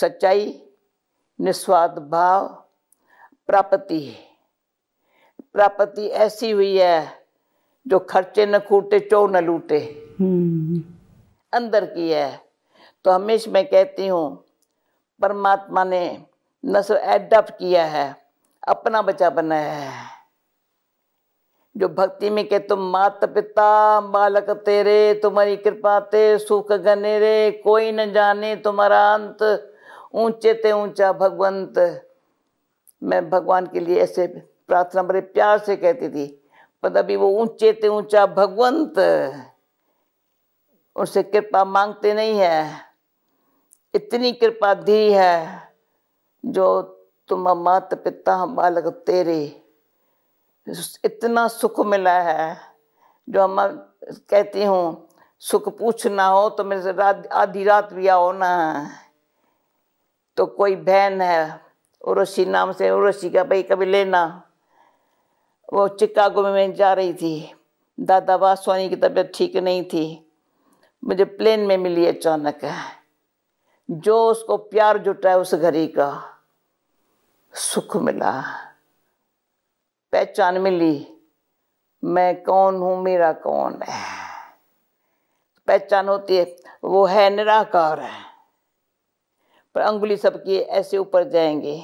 सच्चाई निस्वार्थ भाव प्राप्ति प्राप्ति ऐसी हुई है जो खर्चे न खूटे चो न लूटे हम्म। अंदर की है तो हमेशा मैं कहती हूँ परमात्मा ने न एडप्ट किया है अपना बच्चा बनाया है जो भक्ति में कहते तुम माता पिता बालक तेरे तुम्हारी कृपा ते सुख गने रे कोई न जाने तुम्हारा अंत ऊंचे ते ऊंचा भगवंत मैं भगवान के लिए ऐसे प्रार्थना बड़े प्यार से कहती थी पर अभी वो ऊंचे ते ऊंचा भगवंत उनसे कृपा मांगते नहीं है इतनी कृपा दी है जो तुम मात पिता हम बालक तेरे इतना सुख मिला है जो हम कहती हूँ सुख पूछना हो तो मेरे से रात आधी रात भी आओ ना तो कोई बहन है उर्वशी नाम से उर्वशी का भाई कभी लेना वो चिकागो में जा रही थी दादा वासवानी की तबीयत ठीक नहीं थी मुझे प्लेन में मिली अचानक जो उसको प्यार जुटा है उस घड़ी का सुख मिला पहचान मिली मैं कौन हूँ मेरा कौन है पहचान होती है वो है निराकार है पर अंगुली सबकी ऐसे ऊपर जाएंगे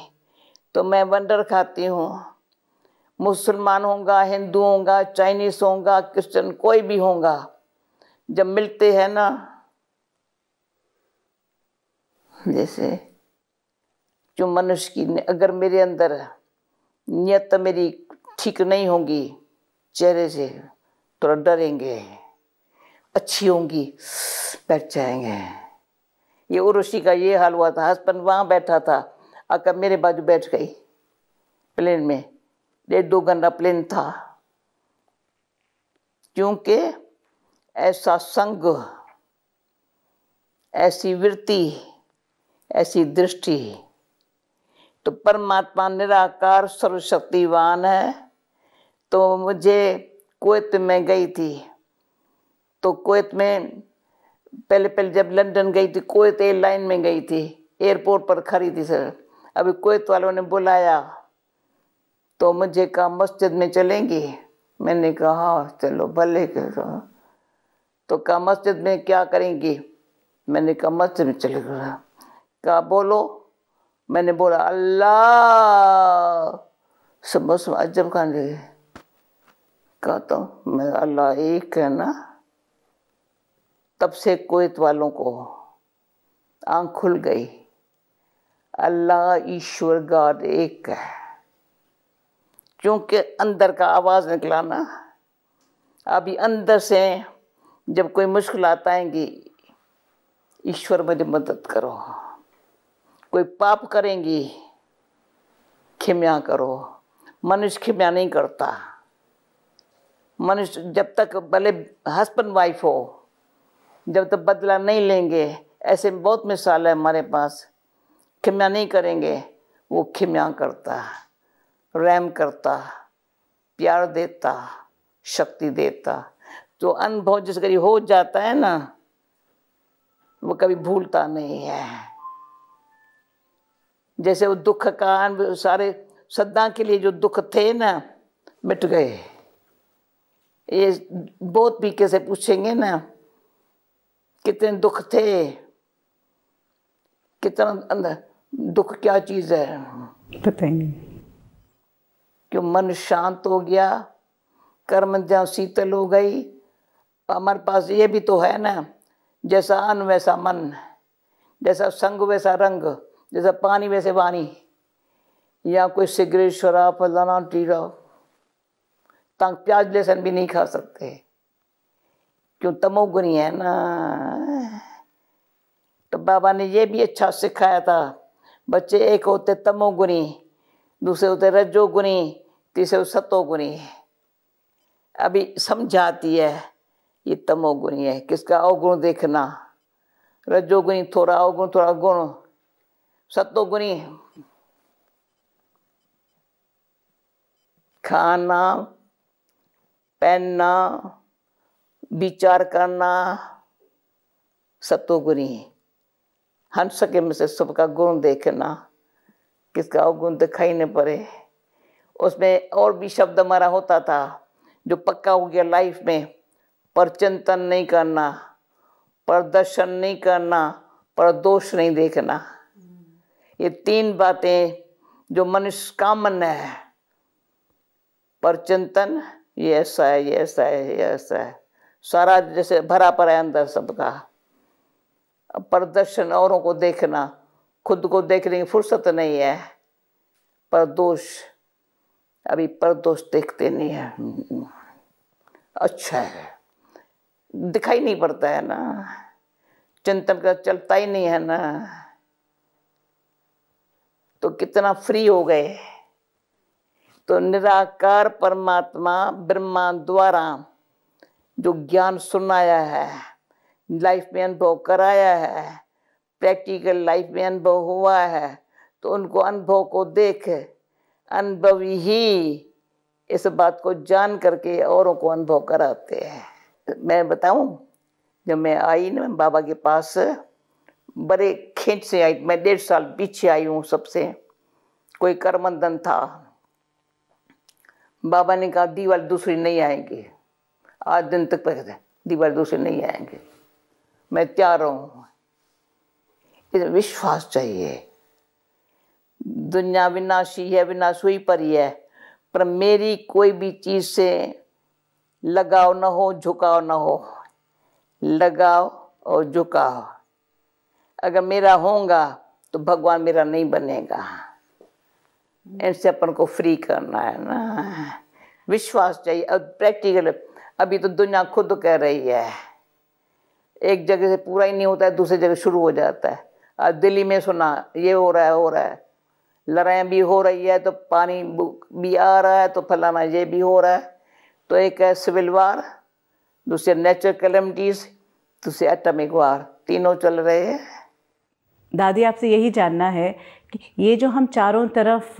तो मैं वंडर खाती हूँ मुसलमान होगा हिंदू होगा चाइनीस होगा क्रिश्चियन कोई भी होगा जब मिलते हैं ना जैसे जो मनुष्य की अगर मेरे अंदर नियत तो मेरी ठीक नहीं होंगी चेहरे से थोड़ा डरेंगे अच्छी होंगी बैठ जाएंगे ये उर्वशी का ये हाल हुआ था हस्बैंड वहाँ बैठा था आकर मेरे बाजू बैठ गई प्लेन में डेढ़ दो घंटा प्लेन था क्योंकि ऐसा संग ऐसी वृत्ति ऐसी दृष्टि तो परमात्मा निराकार सर्वशक्तिवान है तो मुझे कोयत में गई थी तो कोयत में पहले पहले जब लंदन गई थी कोयत एयरलाइन में गई थी एयरपोर्ट पर खड़ी थी सर अभी कोयत वालों ने बुलाया तो मुझे कहा मस्जिद में चलेंगी मैंने कहा हाँ चलो भले करो तो कहा मस्जिद में क्या करेंगी मैंने कहा मस्जिद में चले कहा बोलो मैंने बोला अल्लाह सब अजब खान लगे कहता हूँ मैं अल्लाह एक है ना तब से कोयत वालों को आंख खुल गई अल्लाह ईश्वर गाद एक है क्योंकि अंदर का आवाज़ निकला ना अभी अंदर से जब कोई मुश्किल आएंगी ईश्वर मेरी मदद करो कोई पाप करेंगी खिम्या करो मनुष्य खिम्या नहीं करता मनुष्य जब तक भले हस्बैंड वाइफ हो जब तक बदला नहीं लेंगे ऐसे बहुत मिसाल है हमारे पास खिम्या नहीं करेंगे वो खिम्या करता रैम करता प्यार देता शक्ति देता तो अनुभव जिस करी हो जाता है ना वो कभी भूलता नहीं है जैसे वो दुख का सारे श्रद्धा के लिए जो दुख थे ना मिट गए ये बहुत पीके से पूछेंगे ना कितने दुख थे कितना अंदर दुख क्या चीज़ है बताएंगे क्यों मन शांत हो गया कर्म जहाँ शीतल हो गई हमारे पास ये भी तो है ना जैसा अन वैसा मन जैसा संग वैसा रंग जैसा पानी वैसे पानी या कोई सिगरेट शराब फलाना टीरा तंग प्याज लहसन भी नहीं खा सकते क्यों तमोगुनी है ना तो बाबा ने ये भी अच्छा सिखाया था बच्चे एक होते तमोगुनी दूसरे होते रजोगुनी तीसरे सतोगुनी अभी समझाती है ये तमोगुनी है किसका अवगुण देखना रजोगुनी थोड़ा अवगुण थोड़ा गुण सत्तोगुणी है खाना पहनना विचार करना सत्तोगुणी है हंस के में से सबका गुण देखना किसका अवगुण दिखाई नहीं पड़े उसमें और भी शब्द हमारा होता था जो पक्का हो गया लाइफ में पर चिंतन नहीं करना प्रदर्शन नहीं करना पर दोष नहीं देखना ये तीन बातें जो मनुष्य कामन है पर चिंतन ये ऐसा है ये ऐसा है ये ऐसा है सारा जैसे भरा पड़ा है अंदर सबका प्रदर्शन औरों को देखना खुद को देखने की फुर्सत नहीं है परदोष अभी परदोष देखते नहीं है अच्छा है दिखाई नहीं पड़ता है ना चिंतन का चलता ही नहीं है ना तो कितना फ्री हो गए तो निराकार परमात्मा ब्रह्मा द्वारा जो ज्ञान सुनाया है लाइफ में अनुभव कराया है प्रैक्टिकल लाइफ में अनुभव हुआ है तो उनको अनुभव को देख अनुभव ही इस बात को जान करके औरों को अनुभव कराते हैं मैं बताऊं जब मैं आई ना बाबा के पास बड़े खींच से आई मैं डेढ़ साल पीछे आई हूँ सबसे कोई करमंदन था बाबा ने कहा दीवार दूसरी नहीं आएंगे आज दिन तक पहले दीवार दूसरी नहीं आएंगे मैं तैयार हूँ इधर विश्वास चाहिए दुनिया विनाशी है विनाश हुई पर ही है पर मेरी कोई भी चीज़ से लगाव ना हो झुकाव ना हो लगाओ और झुकाओ अगर मेरा होगा तो भगवान मेरा नहीं बनेगा इनसे अपन को फ्री करना है ना विश्वास चाहिए अब प्रैक्टिकल अभी तो दुनिया खुद कह रही है एक जगह से पूरा ही नहीं होता है दूसरी जगह शुरू हो जाता है आज दिल्ली में सुना ये हो रहा है हो रहा है लड़ाई भी हो रही है तो पानी भी आ रहा है तो फलाना ये भी हो रहा है तो एक है सिविल वार दूसरे नेचुरल कैलमिटीज़ दूसरे एटमिक वार तीनों चल रहे हैं दादी आपसे यही जानना है कि ये जो हम चारों तरफ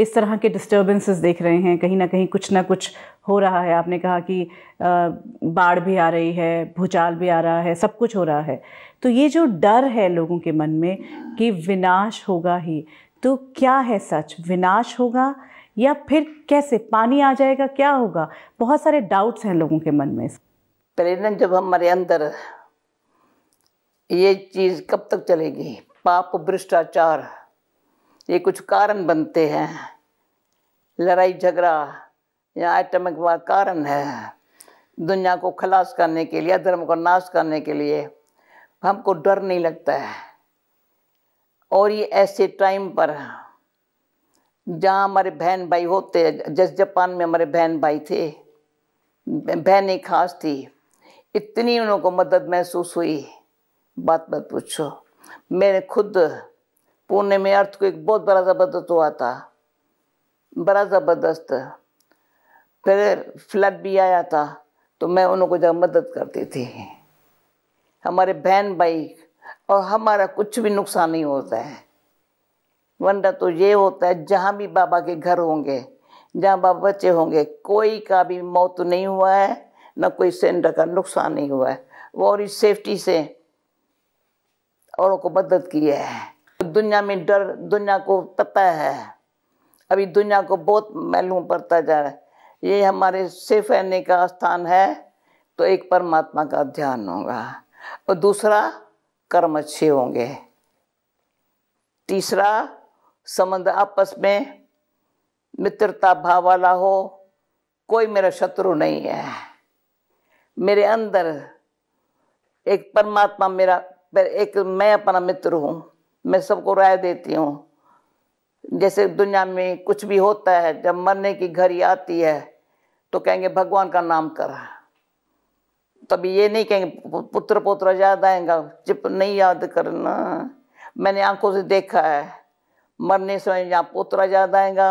इस तरह के डिस्टर्बेंसेस देख रहे हैं कहीं ना कहीं कुछ ना कुछ हो रहा है आपने कहा कि बाढ़ भी आ रही है भूचाल भी आ रहा है सब कुछ हो रहा है तो ये जो डर है लोगों के मन में कि विनाश होगा ही तो क्या है सच विनाश होगा या फिर कैसे पानी आ जाएगा क्या होगा बहुत सारे डाउट्स हैं लोगों के मन में प्रेरणा जब हमारे अंदर ये चीज़ कब तक चलेगी पाप भ्रष्टाचार ये कुछ कारण बनते हैं लड़ाई झगड़ा या आइटमिक वार कारण है दुनिया को खलास करने के लिए धर्म को नाश करने के लिए हमको डर नहीं लगता है और ये ऐसे टाइम पर जहाँ हमारे बहन भाई होते जैसे जापान में हमारे बहन भाई थे बहन खास थी इतनी उनको मदद महसूस हुई बात मत पूछो मैंने खुद पुणे में अर्थ को एक बहुत बड़ा ज़बरदस्त हुआ था बड़ा ज़बरदस्त फिर फ्लड भी आया था तो मैं उनको जब मदद करती थी हमारे बहन भाई और हमारा कुछ भी नुकसान नहीं होता है वंडा तो ये होता है जहाँ भी बाबा के घर होंगे जहाँ बाबा बच्चे होंगे कोई का भी मौत नहीं हुआ है ना कोई सेंटर का नुकसान नहीं हुआ है वो और इस सेफ्टी से और को मदद की है दुनिया में डर दुनिया को पता है अभी दुनिया को बहुत मालूम पड़ता जा रहा है ये हमारे सेफ रहने का स्थान है तो एक परमात्मा का ध्यान होगा और दूसरा कर्म अच्छे होंगे तीसरा संबंध आपस में मित्रता भाव वाला हो कोई मेरा शत्रु नहीं है मेरे अंदर एक परमात्मा मेरा पर एक मैं अपना मित्र हूँ मैं सबको राय देती हूँ जैसे दुनिया में कुछ भी होता है जब मरने की घड़ी आती है तो कहेंगे भगवान का नाम कर तभी ये नहीं कहेंगे पुत्र पोत्र याद आएगा चिप नहीं याद करना मैंने आंखों से देखा है मरने समय यहाँ पोतरा याद आएगा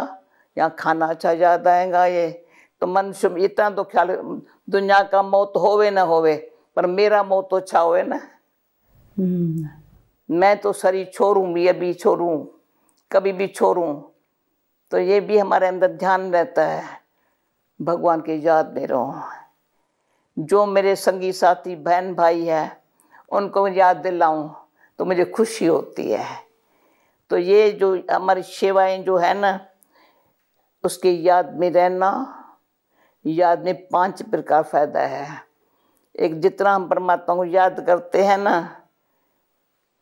यहाँ खाना अच्छा याद आएगा ये तो मनुष्य इतना तो ख्याल दुनिया का मौत होवे ना होवे पर मेरा मौत तो अच्छा होवे ना हम्म। मैं तो सरी छोड़ूँ भी अभी छोड़ूँ कभी भी छोड़ूँ तो ये भी हमारे अंदर ध्यान रहता है भगवान की याद में रहो जो मेरे संगी साथी बहन भाई है उनको मैं याद दिलाऊं तो मुझे खुशी होती है तो ये जो हमारी सेवाएं जो है ना उसके याद में रहना याद में पांच प्रकार फ़ायदा है एक जितना हम परमात्मा को याद करते हैं ना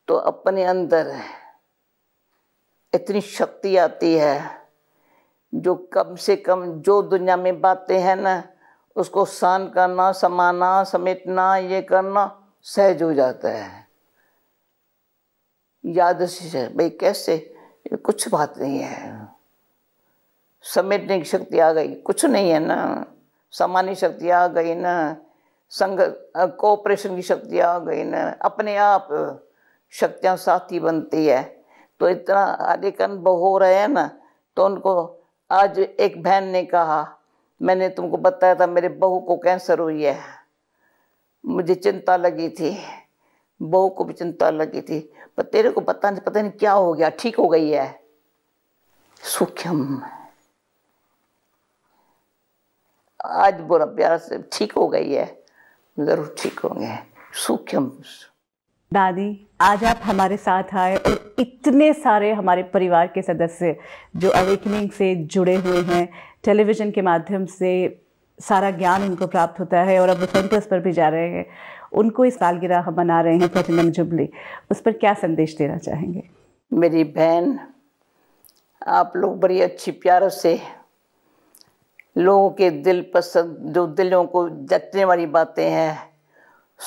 तो अपने अंदर इतनी शक्ति आती है जो कम से कम जो दुनिया में बातें हैं ना उसको शान करना समाना समेटना ये करना सहज हो जाता है याद से भाई कैसे कुछ बात नहीं है समेटने की शक्ति आ गई कुछ नहीं है ना सामान्य शक्ति आ गई ना संग कोऑपरेशन की शक्ति आ गई ना अपने आप शक्तियाँ साथी बनती है तो इतना अधिक अनुभव हो रहे हैं ना तो उनको आज एक बहन ने कहा मैंने तुमको बताया था मेरे बहू को कैंसर हुई है मुझे चिंता लगी थी बहू को भी चिंता लगी थी पर तेरे को पता नहीं पता नहीं क्या हो गया ठीक हो गई है सुखम आज बोला प्यार से ठीक हो गई है ज़रूर ठीक होंगे सुखम दादी आज आप हमारे साथ आए और इतने सारे हमारे परिवार के सदस्य जो अवेकनिंग से जुड़े हुए हैं टेलीविज़न के माध्यम से सारा ज्ञान उनको प्राप्त होता है और अब वो सेंटर्स पर भी जा रहे हैं उनको इस सालगिरह हम मना रहे हैं प्लेटिनम जुबली उस पर क्या संदेश देना चाहेंगे मेरी बहन आप लोग बड़ी अच्छी प्यार से लोगों के दिल पसंद जो दिलों को जतने वाली बातें हैं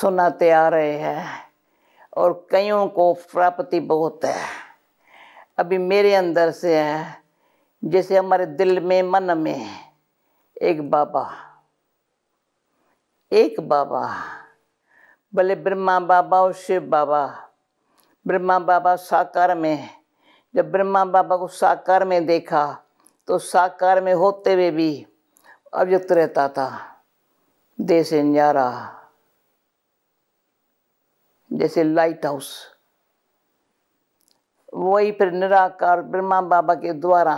सुनाते आ रहे हैं और कईयों को प्राप्ति बहुत है अभी मेरे अंदर से है जैसे हमारे दिल में मन में एक बाबा एक बाबा भले ब्रह्मा बाबा और शिव बाबा ब्रह्मा बाबा साकार में जब ब्रह्मा बाबा को साकार में देखा तो साकार में होते हुए भी अभियुक्त रहता था देश इंजारा जैसे लाइट हाउस वही फिर निराकार ब्रह्मा बाबा के द्वारा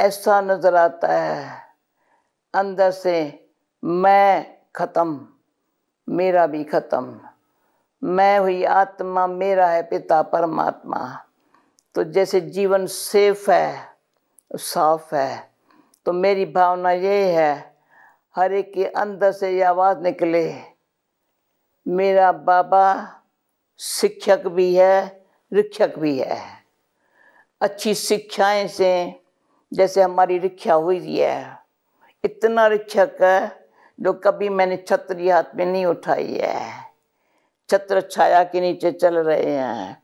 ऐसा नजर आता है अंदर से मैं खत्म मेरा भी खत्म मैं हुई आत्मा मेरा है पिता परमात्मा तो जैसे जीवन सेफ है साफ है तो मेरी भावना ये है हर एक के अंदर से ये आवाज़ निकले मेरा बाबा शिक्षक भी है रिक्षक भी है अच्छी शिक्षाएं से जैसे हमारी रिक्षा हुई है इतना रिक्षक है जो कभी मैंने छतरी हाथ में नहीं उठाई है छत्र छाया के नीचे चल रहे हैं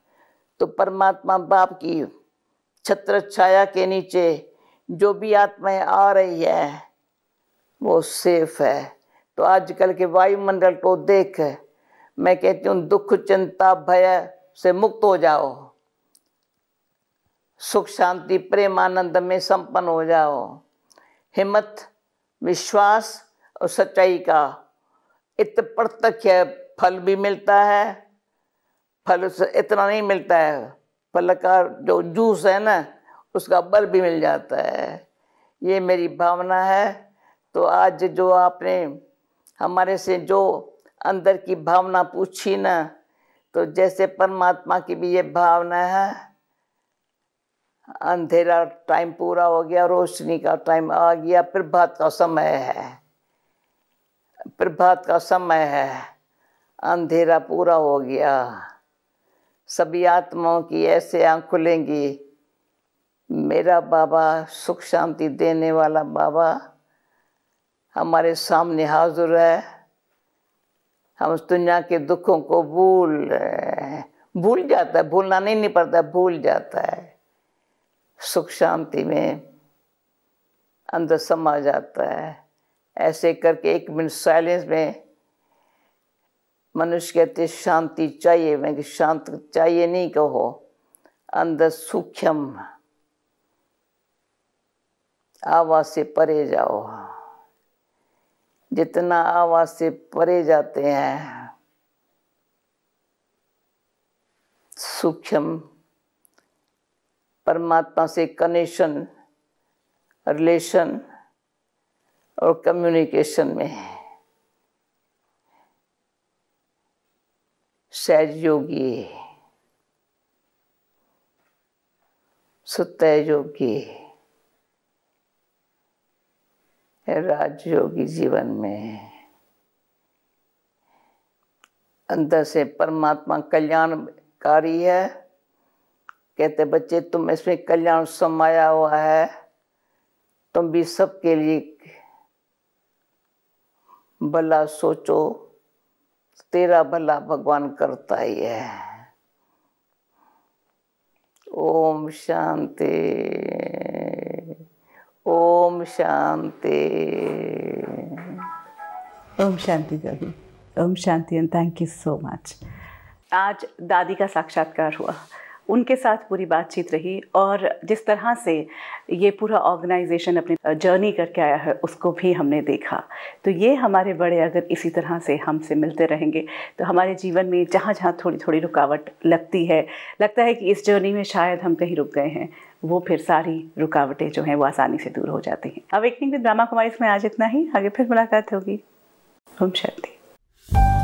तो परमात्मा बाप की छत्र छाया के नीचे जो भी आत्माएं आ रही है वो सेफ है तो आजकल के वायुमंडल को देख मैं कहती हूँ दुख चिंता भय से मुक्त हो जाओ सुख शांति प्रेम आनंद में संपन्न हो जाओ हिम्मत विश्वास और सच्चाई का इत प्रत्यक्ष फल भी मिलता है फल से इतना नहीं मिलता है फल का जो जूस है ना उसका बल भी मिल जाता है ये मेरी भावना है तो आज जो आपने हमारे से जो अंदर की भावना पूछी ना तो जैसे परमात्मा की भी ये भावना है अंधेरा टाइम पूरा हो गया रोशनी का टाइम आ गया प्रभात का समय है प्रभात का समय है अंधेरा पूरा हो गया सभी आत्माओं की ऐसे आँख खुलेंगी मेरा बाबा सुख शांति देने वाला बाबा हमारे सामने हाजिर है हम उस दुनिया के दुखों को भूल भूल जाता है भूलना नहीं नहीं पड़ता भूल जाता है सुख शांति में अंदर समा जाता है ऐसे करके एक मिनट साइलेंस में मनुष्य कहते शांति चाहिए मैं कि शांत चाहिए नहीं कहो अंदर सूक्ष्म आवाज से परे जाओ जितना आवाज से परे जाते हैं सूक्ष्म परमात्मा से कनेक्शन रिलेशन और कम्युनिकेशन में सहज योगी सत्य योगी राजयोगी जीवन में अंदर से परमात्मा कल्याणकारी है कहते बच्चे तुम इसमें कल्याण समाया हुआ है तुम भी सबके लिए भला सोचो तेरा भला भगवान करता ही है ओम शांति ओम शांति ओम शांति दादी Om Shanti and thank you so much आज दादी का साक्षात्कार हुआ उनके साथ पूरी बातचीत रही और जिस तरह से ये पूरा ऑर्गेनाइजेशन अपने जर्नी करके आया है उसको भी हमने देखा तो ये हमारे बड़े अगर इसी तरह से हमसे मिलते रहेंगे तो हमारे जीवन में जहाँ जहाँ थोड़ी थोड़ी रुकावट लगती है लगता है कि इस जर्नी में शायद हम कहीं रुक गए हैं वो फिर सारी रुकावटें जो हैं वो आसानी से दूर हो जाती हैं अवेकनिंग विद ब्रह्मा कुमारी इसमें आज इतना ही आगे फिर मुलाकात होगी हम शक्ति